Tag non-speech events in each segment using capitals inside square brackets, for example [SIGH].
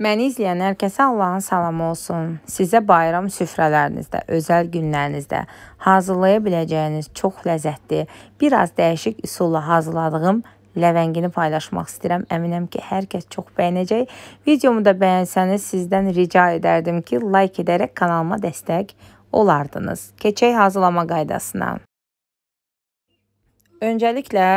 Məni izləyən hər kəsə Allahın salamı olsun. Sizə bayram süfrələrinizdə, özəl günlərinizdə hazırlaya biləcəyiniz çox ləzzətli, bir az dəyişik üsulla hazırladığım ləvəngini paylaşmaq istəyirəm. Əminəm ki, hər kəs çox bəyənəcək. Videomu da bəyənsəniz sizdən rica edərdim ki, like edərək kanalıma dəstək olardınız. Keçək hazırlama qaydasına. Öncəliklə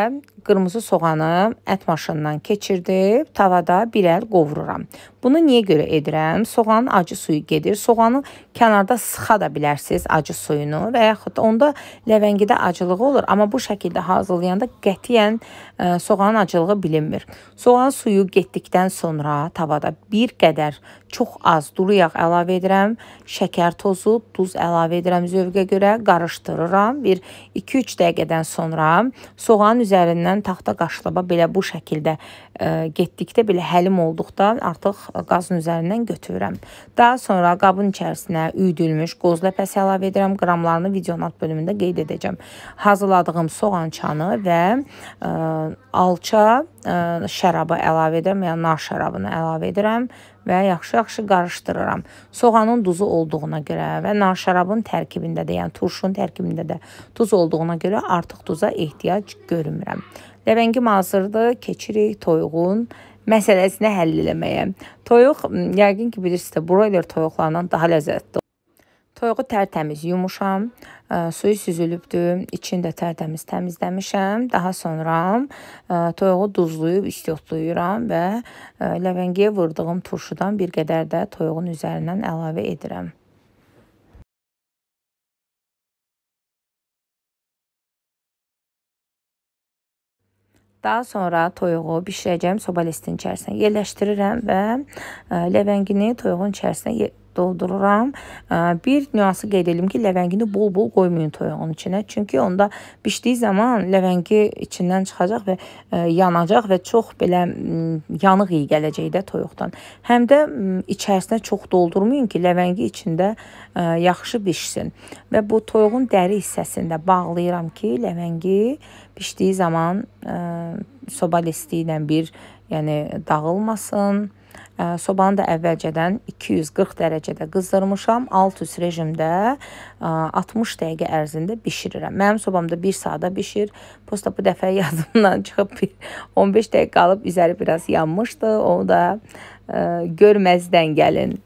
qırmızı soğanı ət maşınından keçirdib tavada bir əl qovururam. Bunu niyə görə edirəm? Soğanın acı suyu gedir. Soğanı kənarda sıxa da bilərsiniz acı suyunu və yaxud onda ləvəngidə acılığı olur, amma bu şəkildə hazırlayanda qətiyyən ə, e, soğanın acılığı bilinmir. Soğan suyu getdikdən sonra tavada bir qədər çox az duru yağ əlavə edirəm, şəkər tozu, duz əlavə edirəm zövqə görə, qarışdırıram. Bir 2-3 dəqiqədən sonra soğanın üzərindən taxta qaşlaba belə bu şəkildə ə, e, getdikdə belə həlim olduqda artıq qazın üzərindən götürürəm. Daha sonra qabın içərisinə üyüdülmüş qoz ləpəsi əlavə edirəm. Qramlarını videonat bölümündə qeyd edəcəm. Hazırladığım soğançanı və ə, e, alça şərabı əlavə edirəm ya nar şərabını əlavə edirəm və yaxşı-yaxşı qarışdırıram. Soğanın duzu olduğuna görə və nar şərabının tərkibində də, yəni turşunun tərkibində də duz olduğuna görə artıq duza ehtiyac görmürəm. Ləvəngim hazırdır. Keçirik toyuğun məsələsini həll eləməyə. Toyuq yəqin ki bilirsiniz də, broiler toyuqlarından daha ləzzətli Toyuğu tərtəmiz yumuşam, e, suyu süzülübdür, içini də tərtəmiz təmizləmişəm. Daha sonra e, toyuğu duzlayıb istiotlayıram və e, ləvəngiyə vurdığım turşudan bir qədər də toyuğun üzərindən əlavə edirəm. Daha sonra toyuğu bişirəcəyim soba listin içərisinə yerləşdirirəm və ləvəngini toyuğun içərisinə doldururam. Bir nüansı qeyd edim ki, ləvəngini bol-bol qoymayın toyuğun içinə. Çünki onda bişdiyi zaman ləvəngi içindən çıxacaq və e, yanacaq və çox belə mm, yanıq iyi gələcək də toyuqdan. Həm də mm, içərisinə çox doldurmayın ki, ləvəngi içində e, yaxşı bişsin. Və bu toyuğun dəri hissəsində bağlayıram ki, ləvəngi bişdiyi zaman e, soba listi ilə bir, yəni dağılmasın. Sobanı da əvvəlcədən 240 dərəcədə qızdırmışam. Alt üst rejimdə 60 e, dəqiqə ərzində bişirirəm. Mənim sobamda 1 saata bişir. Posta bu dəfə [LAUGHS] yadımdan çıxıb 15 dəqiqə qalıb üzəri biraz yanmışdı. Onu da e, görməzdən gəlin.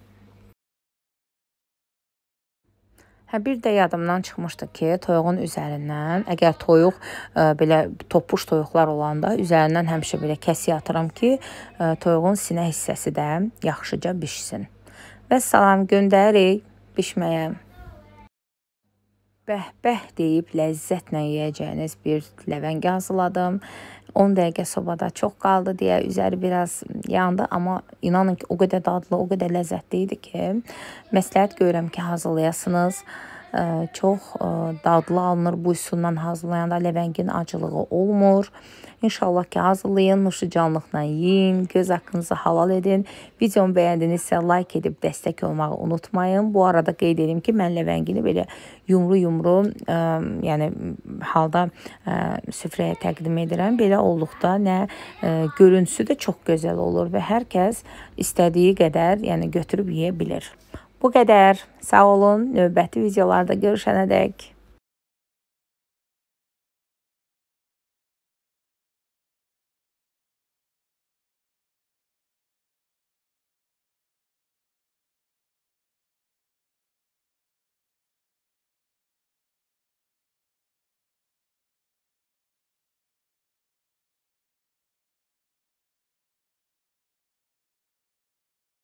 Hə bir də yadımdan çıxmışdı ki, toyuğun üzərindən, əgər toyuq ə, e, belə topuş toyuqlar olanda üzərindən həmişə belə kəsi atıram ki, ə, e, toyuğun sinə hissəsi də yaxşıca bişsin. Və salam göndəririk bişməyə. Bəhbəh deyib ləzzətlə yeyəcəyiniz bir ləvəng hazırladım 10 dəqiqə sobada çox qaldı deyə üzəri biraz yandı, amma inanın ki, o qədər dadlı, o qədər ləzzətli idi ki, məsləhət görürəm ki, hazırlayasınız çox dadlı alınır. Bu üsuldan hazırlayanda ləvəngin acılığı olmur. İnşallah ki, hazırlayın, nuşucanlıqla yiyin, göz haqqınızı halal edin. Videomu bəyəndinizsə like edib dəstək olmağı unutmayın. Bu arada qeyd edim ki, mən ləvəngini belə yumru-yumru, ə, yəni halda ə, süfrəyə təqdim edirəm. Belə olduqda nə ə, görüntüsü də çox gözəl olur və hər kəs istədiyi qədər, yəni götürüb yeyə bilir. Bu qədər. Sağ olun. Növbəti videolarda görüşənədək.